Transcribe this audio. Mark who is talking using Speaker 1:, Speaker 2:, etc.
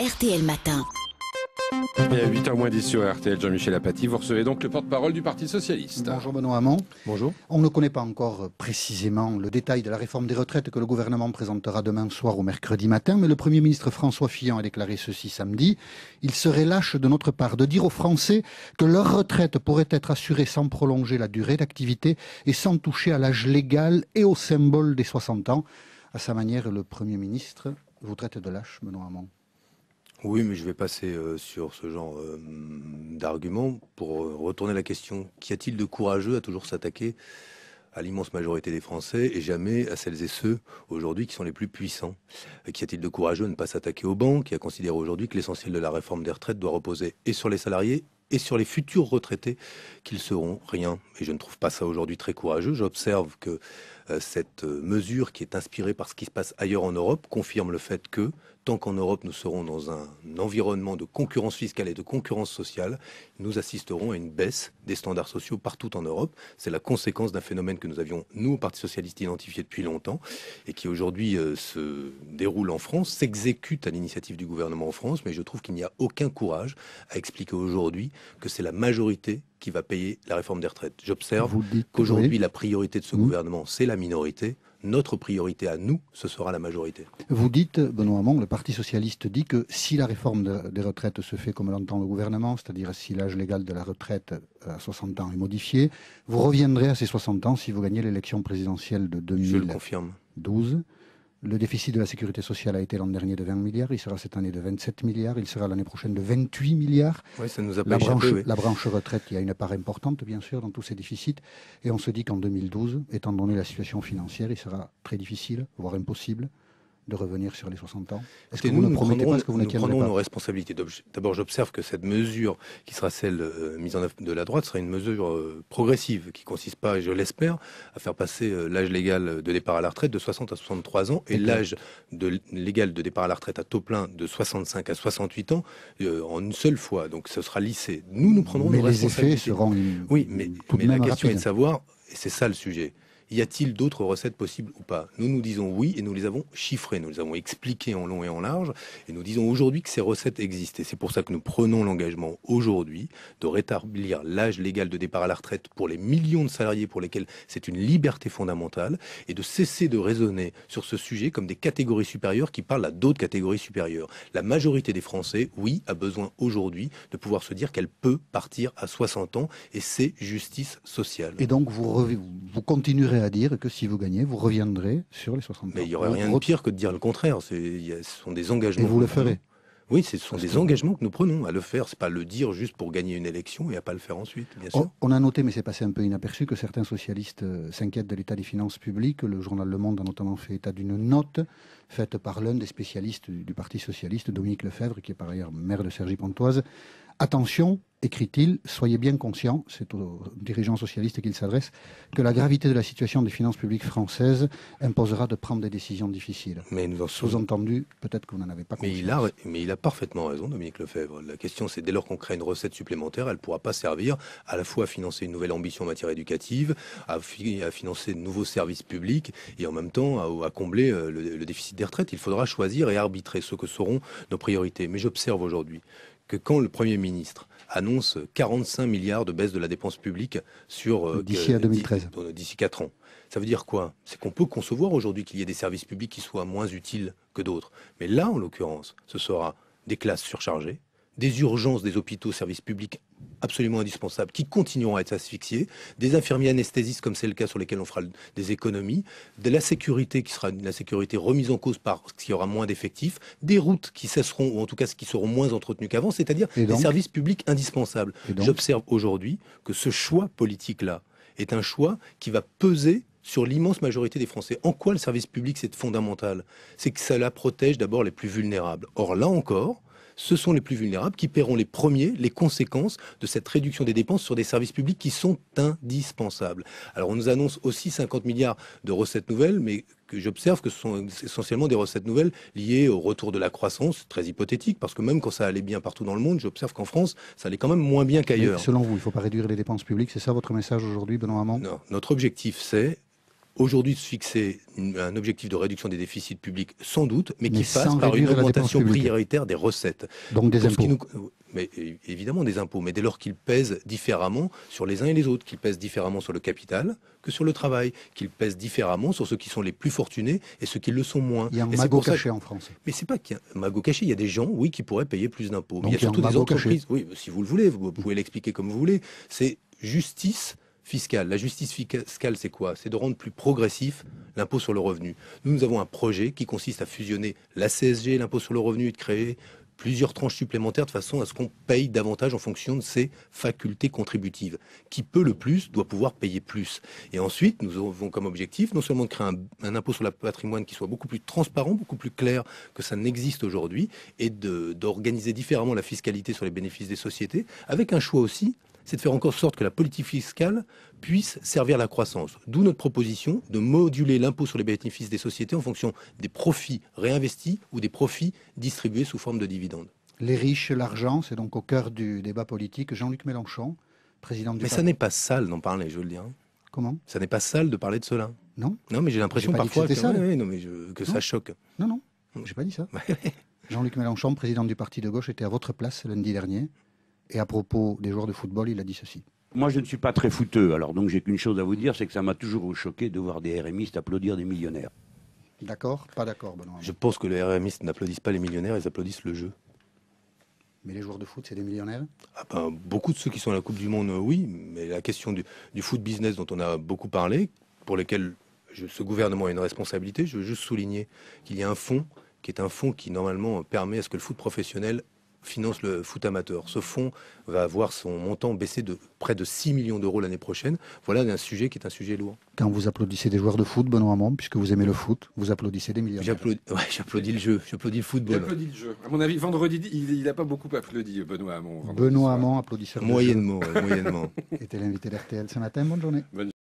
Speaker 1: RTL Matin.
Speaker 2: y à 8h moins 10 sur RTL, Jean-Michel Apathy, vous recevez donc le porte-parole du Parti Socialiste. Bonjour
Speaker 1: Benoît Hamon. Bonjour. On ne connaît pas encore précisément le détail de la réforme des retraites que le gouvernement présentera demain soir au mercredi matin, mais le Premier ministre François Fillon a déclaré ceci samedi. Il serait lâche de notre part de dire aux Français que leur retraite pourrait être assurée sans prolonger la durée d'activité et sans toucher à l'âge légal et au symbole des 60 ans. À sa manière, le Premier ministre vous traite de lâche, Benoît Hamon.
Speaker 2: Oui, mais je vais passer euh, sur ce genre d'arguments euh, d'argument pour euh, retourner la question. Qu'y a-t-il de courageux à toujours s'attaquer à l'immense majorité des Français et jamais à celles et ceux aujourd'hui qui sont les plus puissants Qu'y a-t-il de courageux à ne pas s'attaquer aux banques et à considérer aujourd'hui que l'essentiel de la réforme des retraites doit reposer et sur les salariés et sur les futurs retraités qu'ils seront rien. Et je ne trouve pas ça aujourd'hui très courageux. J'observe que euh, cette euh, mesure qui est inspirée par ce qui se passe ailleurs en Europe confirme le fait que tant qu'en Europe nous serons dans un environnement de concurrence fiscale et de concurrence sociale, nous assisterons à une baisse des standards sociaux partout en Europe. C'est la conséquence d'un phénomène que nous avions, nous, au Parti Socialiste, identifié depuis longtemps et qui aujourd'hui euh, se déroule en France, s'exécute à l'initiative du gouvernement en France, mais je trouve qu'il n'y a aucun courage à expliquer aujourd'hui que c'est la majorité qui va payer la réforme des retraites. J'observe qu'aujourd'hui, la priorité de ce mmh. gouvernement, c'est la minorité. Notre priorité à nous, ce sera la majorité.
Speaker 1: Vous dites, Benoît Hamon, le Parti socialiste dit que si la réforme des retraites se fait comme l'entend le gouvernement, c'est-à-dire si l'âge légal de la retraite euh, à 60 ans est modifié, vous reviendrez à ces 60 ans si vous gagnez l'élection présidentielle de 2012. Je le confirme. Le déficit de la sécurité sociale a été l'an dernier de 20 milliards, il sera cette année de 27 milliards, il sera l'année prochaine de 28 milliards.
Speaker 2: Oui, ça nous a la, branche, la branche
Speaker 1: retraite, il a une part importante, bien sûr, dans tous ces déficits. Et on se dit qu'en 2012, étant donné la situation financière, il sera très difficile, voire impossible, de revenir sur les 60 ans Est-ce que vous nous, ne promettez pas que vous prenons nos
Speaker 2: responsabilités. D'abord, j'observe que cette mesure, qui sera celle euh, mise en œuvre de la droite, sera une mesure euh, progressive, qui ne consiste pas, je l'espère, à faire passer euh, l'âge légal de départ à la retraite de 60 à 63 ans et l'âge légal de départ à la retraite à taux plein de 65 à 68 ans en une seule fois. Donc, ce sera lissé. Nous, nous prendrons mais nos les responsabilités. Effets seront oui, mais, mais la question est de savoir, et c'est ça le sujet, y a-t-il d'autres recettes possibles ou pas Nous nous disons oui et nous les avons chiffrées, nous les avons expliquées en long et en large et nous disons aujourd'hui que ces recettes existent. Et c'est pour ça que nous prenons l'engagement aujourd'hui de rétablir l'âge légal de départ à la retraite pour les millions de salariés pour lesquels c'est une liberté fondamentale et de cesser de raisonner sur ce sujet comme des catégories supérieures qui parlent à d'autres catégories supérieures. La majorité des Français, oui, a besoin aujourd'hui de pouvoir se dire qu'elle peut partir à 60 ans et c'est justice sociale. Et
Speaker 1: donc vous, vous continuerez à dire que si vous gagnez, vous reviendrez sur les 60 Mais
Speaker 2: il n'y aurait rien de pire que de dire le contraire. ce sont des engagements. Et vous le ferez oui, ce sont des engagements que nous prenons à le faire. ce n'est pas le dire juste pour gagner une élection et à ne pas le faire ensuite,
Speaker 1: bien sûr. On, a noté, mais c'est passé un peu inaperçu, que certains socialistes euh, s'inquiètent de l'état des finances publiques. Le journal Le Monde a notamment fait état d'une note faite par l'un des spécialistes du, Parti socialiste, Dominique Lefebvre, qui est par ailleurs maire de Sergi-Pontoise, Attention, écrit-il, soyez bien conscients, c'est aux dirigeants socialistes qu'il s'adresse, que la gravité de la situation des finances publiques françaises imposera de prendre des décisions difficiles. Mais Sous-entendu, peut-être que vous n'en avez pas conscience.
Speaker 2: Mais il, a, parfaitement raison, Dominique Lefebvre. La question, c'est dès lors qu'on crée une recette supplémentaire, elle ne pourra pas servir à la fois à financer une nouvelle ambition en matière éducative, à, financer de nouveaux services publics et en même temps à, combler euh, le déficit des retraites. Il faudra choisir et arbitrer ce que seront nos priorités. Mais j'observe aujourd'hui que quand le Premier ministre annonce 45 milliards de baisse de la dépense publique sur euh, d'ici à 2013, euh, d'ici 4 ans. Ça veut dire quoi C'est qu'on peut concevoir aujourd'hui qu'il y ait des services publics qui soient moins utiles que d'autres. Mais là, en l'occurrence, ce sera des classes surchargées, des urgences des hôpitaux, services publics absolument indispensables, qui continueront à être asphyxiés, des infirmiers anesthésistes comme c'est le cas sur lesquels on fera des économies, de la sécurité qui sera la sécurité remise en cause par ce qui aura moins d'effectifs, des routes qui cesseront ou en tout cas qui seront moins entretenues qu'avant, c'est-à-dire des services publics indispensables. J'observe aujourd'hui que ce choix politique-là est un choix qui va peser sur l'immense majorité des Français. En quoi le service public c'est fondamental C'est que cela protège d'abord les plus vulnérables. Or là encore, ce sont les plus vulnérables qui paieront les premiers les conséquences de cette réduction des dépenses sur des services publics qui sont indispensables. Alors on nous annonce aussi 50 milliards de recettes nouvelles, mais que j'observe que ce sont essentiellement des recettes nouvelles liées au retour de la croissance, très hypothétique, parce que même quand ça allait bien partout dans le monde, j'observe qu'en France, ça allait quand même moins bien qu'ailleurs. Selon
Speaker 1: vous, il ne faut pas réduire les dépenses publiques, c'est ça votre message aujourd'hui, Benoît Hamon Non,
Speaker 2: notre objectif c'est aujourd'hui de se fixer un objectif de réduction des déficits publics, sans doute, mais, qui passe par une augmentation prioritaire des recettes. Donc des impôts. évidemment des impôts, mais dès lors qu'ils pèsent différemment sur les uns et les autres, qu'ils pèsent différemment sur le capital que sur le travail, qu'ils pèsent différemment sur ceux qui sont les plus fortunés et ceux qui le sont moins. Il y a un magot caché en France. Mais c'est pas qu'il y a un magot caché, il y a des gens, oui, qui pourraient payer plus d'impôts. Il y a surtout des entreprises, oui, si vous le voulez, vous pouvez l'expliquer comme vous voulez, c'est justice Fiscal. La justice fiscale, c'est quoi C'est de rendre plus progressif l'impôt sur le revenu. Nous, nous avons un projet qui consiste à fusionner la CSG, l'impôt sur le revenu, et de créer plusieurs tranches supplémentaires de façon à ce qu'on paye davantage en fonction de ses facultés contributives. Qui peut le plus doit pouvoir payer plus. Et ensuite, nous avons comme objectif non seulement de créer un, un impôt sur le patrimoine qui soit beaucoup plus transparent, beaucoup plus clair que ça n'existe aujourd'hui, et d'organiser différemment la fiscalité sur les bénéfices des sociétés, avec un choix aussi c'est de faire en sorte que la politique fiscale puisse servir la croissance. D'où notre proposition de moduler l'impôt
Speaker 1: sur les bénéfices des sociétés en fonction des profits réinvestis ou des profits distribués sous forme de dividendes. Les riches, l'argent, c'est donc au cœur du débat politique. Jean-Luc Mélenchon, président du... Mais ça n'est
Speaker 2: pas sale d'en parler, je veux le dire. Hein. Comment Ça n'est pas sale de parler de cela. Non Non, mais j'ai l'impression parfois que, ça choque.
Speaker 1: Non, non, j'ai pas dit ça. Jean-Luc Mélenchon, président du Parti de gauche, était à votre place lundi dernier. Et à propos des joueurs de football, il a dit ceci. Moi, je ne suis pas très fouteux, alors donc j'ai qu'une chose à vous dire, c'est que ça m'a toujours choqué de voir des RMistes applaudir des millionnaires. D'accord Pas d'accord, Benoît Je pense que les RMistes n'applaudissent pas les millionnaires, ils applaudissent le jeu. Mais les joueurs de foot, c'est des millionnaires ah ben,
Speaker 2: Beaucoup de ceux qui sont à la Coupe du Monde, euh, oui, mais la question du, foot business dont on a beaucoup parlé, pour lequel ce gouvernement a une responsabilité, je veux juste souligner qu'il y a un fonds qui est un fonds qui normalement permet à ce que le foot professionnel finance le foot amateur. Ce fonds va avoir son montant baissé de près de 6 millions d'euros l'année prochaine. Voilà un sujet qui est un sujet lourd.
Speaker 1: Quand vous applaudissez des joueurs de foot, Benoît Hamon, puisque vous aimez le foot, vous applaudissez des milliards. J'applaudis le jeu, j'applaudis le football. J'applaudis
Speaker 2: le jeu. À mon avis,
Speaker 1: vendredi, il n'a pas beaucoup applaudi, Benoît Hamon. Benoît Hamon, applaudisseur. Moyennement, moyennement. était l'invité d'RTL ce matin. Bonne journée.